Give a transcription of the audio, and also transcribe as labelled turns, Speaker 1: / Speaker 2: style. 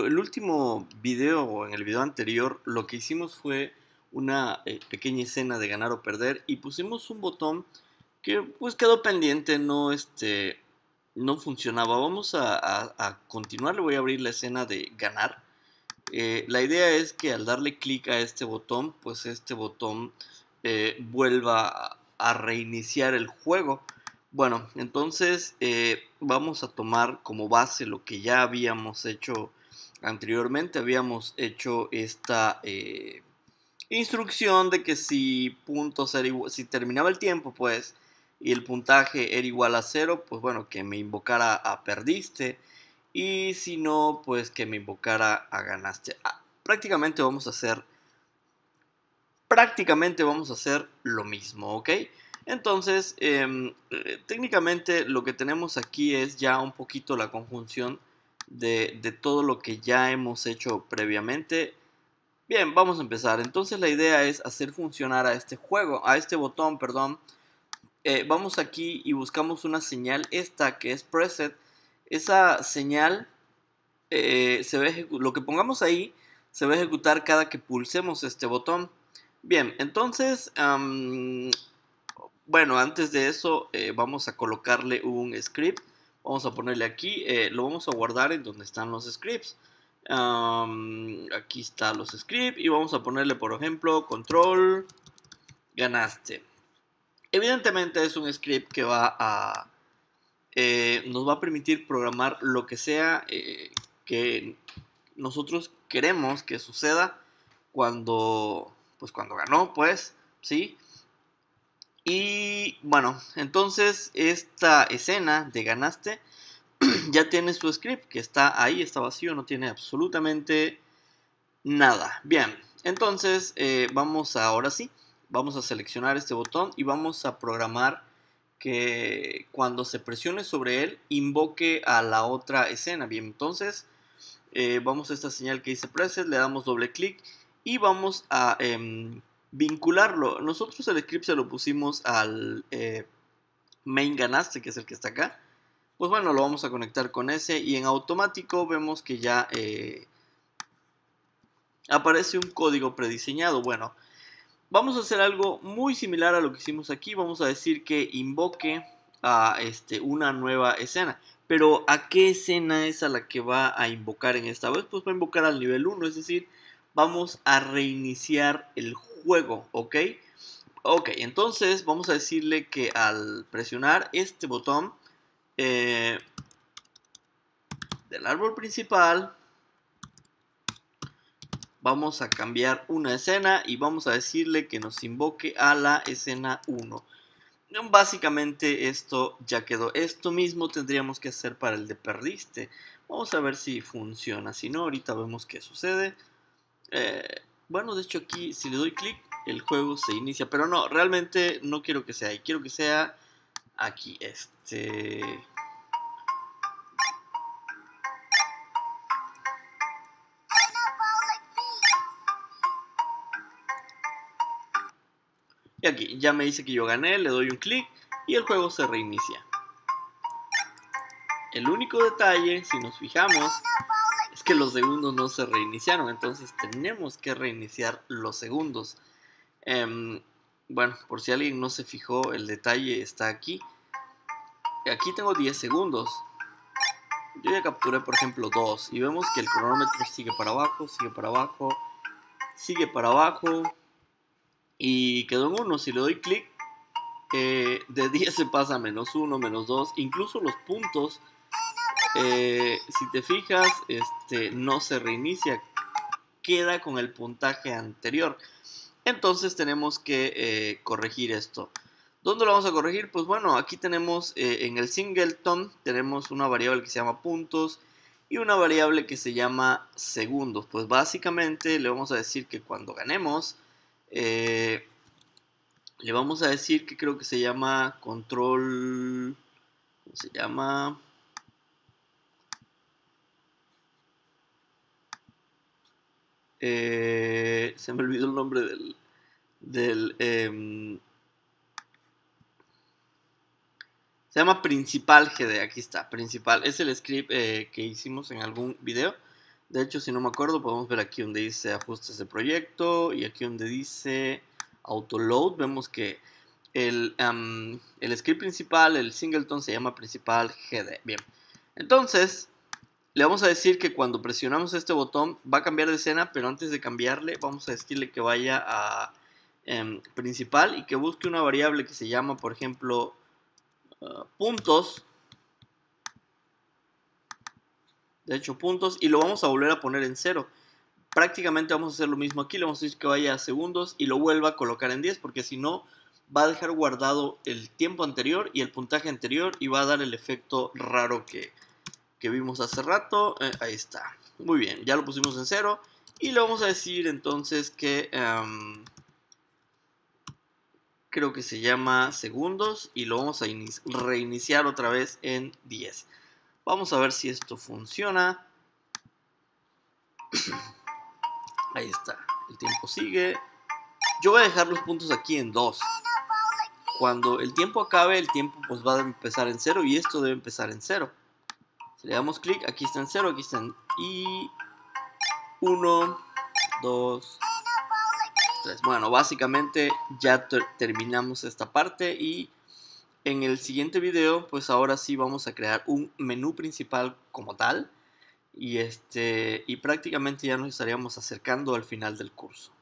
Speaker 1: el último video o en el video anterior lo que hicimos fue una eh, pequeña escena de ganar o perder y pusimos un botón que pues quedó pendiente, no este no funcionaba. Vamos a, continuar, le voy a abrir la escena de ganar. Eh, la idea es que al darle clic a este botón, pues este botón eh, vuelva a reiniciar el juego. Bueno, entonces vamos a tomar como base lo que ya habíamos hecho Anteriormente habíamos hecho esta eh, instrucción de que si puntos si terminaba el tiempo, pues, y el puntaje era igual a cero, pues bueno, que me invocara a perdiste. Y si no, pues que me invocara a ganaste. Ah, prácticamente vamos a hacer. Prácticamente vamos a hacer lo mismo, ¿ok? Entonces, em, eh, técnicamente lo que tenemos aquí es ya un poquito la conjunción de, todo lo que ya hemos hecho previamente. Bien, vamos a empezar. Entonces la idea es hacer funcionar a este juego, a este botón, perdón. Eh, vamos aquí y buscamos una señal esta que es preset. Esa señal eh, se va lo que pongamos ahí se va a ejecutar cada que pulsemos este botón. Bien, entonces, bueno, antes de eso eh, vamos a colocarle un script Vamos a ponerle aquí, eh, lo vamos a guardar en donde están los scripts. aquí están los scripts y vamos a ponerle, por ejemplo, control, ganaste. Evidentemente es un script que va a... Eh, nos va a permitir programar lo que sea eh, que nosotros queremos que suceda cuando, pues cuando ganó, pues, ¿sí? Y bueno, entonces esta escena de ganaste ya tiene su script que está ahí, está vacío, no tiene absolutamente nada. Bien, entonces eh, vamos ahora sí, vamos a seleccionar este botón y vamos a programar que cuando se presione sobre él invoque a la otra escena. Bien, entonces eh, vamos a esta señal que dice preset, le damos doble clic y vamos a... Em, vincularlo. Nosotros el script se lo pusimos al eh, main ganaste, que es el que está acá. Pues bueno, lo vamos a conectar con ese y en automático vemos que ya eh, aparece un código prediseñado. Bueno, vamos a hacer algo muy similar a lo que hicimos aquí. Vamos a decir que invoque a este, una nueva escena. Pero ¿a qué escena es a la que va a invocar en esta vez? Pues va a invocar al nivel 1, es decir, vamos a reiniciar el juego juego, ¿ok? Ok, entonces vamos a decirle que al presionar este botón eh, del árbol principal, vamos a cambiar una escena y vamos a decirle que nos invoque a la escena 1. Básicamente esto ya quedó. Esto mismo tendríamos que hacer para el de perdiste. Vamos a ver si funciona. Si no, ahorita vemos qué sucede. Eh, bueno, de hecho aquí si le doy clic, el juego se inicia. Pero no, realmente no quiero que sea ahí. Quiero que sea aquí. Este... Y aquí ya me dice que yo gané, le doy un clic y el juego se reinicia. El único detalle, si nos fijamos, que los segundos no se reiniciaron, entonces tenemos que reiniciar los segundos. Em, bueno, por si alguien no se fijó, el detalle está aquí. Aquí tengo 10 segundos. Yo ya capturé, por ejemplo, 2 y vemos que el cronómetro sigue para abajo, sigue para abajo, sigue para abajo y quedó en 1. Si le doy clic, eh, de 10 se pasa a menos 1, menos 2, incluso los puntos eh, si te fijas, este, no se reinicia, queda con el puntaje anterior. Entonces tenemos que eh, corregir esto. ¿Dónde lo vamos a corregir? Pues bueno, aquí tenemos eh, en el singleton, tenemos una variable que se llama puntos y una variable que se llama segundos. Pues básicamente le vamos a decir que cuando ganemos, le vamos a decir que creo que se llama control, ¿cómo se llama? Eh, se me olvidó el nombre del. del em, se llama Principal GD. Aquí está, Principal. Es el script eh, que hicimos en algún video. De hecho, si no me acuerdo, podemos ver aquí donde dice ajustes de proyecto y aquí donde dice autoload. Vemos que el, em, el script principal, el singleton, se llama principal GD. Bien, entonces le vamos a decir que cuando presionamos este botón va a cambiar de escena, pero antes de cambiarle vamos a decirle que vaya a em, principal y que busque una variable que se llama, por ejemplo, eh, puntos. De hecho, puntos. Y lo vamos a volver a poner en cero. Prácticamente vamos a hacer lo mismo aquí. Le vamos a decir que vaya a segundos y lo vuelva a colocar en 10 porque si no va a dejar guardado el tiempo anterior y el puntaje anterior y va a dar el efecto raro que, vimos hace rato. Eh, ahí está. Muy bien, ya lo pusimos en cero. Y le vamos a decir entonces que... Em, creo que se llama segundos y lo vamos a reiniciar otra vez en 10. Vamos a ver si esto funciona. Ahí está, el tiempo sigue. Yo voy a dejar los puntos aquí en 2. Cuando el tiempo acabe, el tiempo pues va a empezar en cero y esto debe empezar en cero le damos clic, aquí están 0, aquí están y 1, 2, 3. Bueno, básicamente ya terminamos esta parte y en el siguiente video, pues ahora sí vamos a crear un menú principal como tal y, este, y prácticamente ya nos estaríamos acercando al final del curso.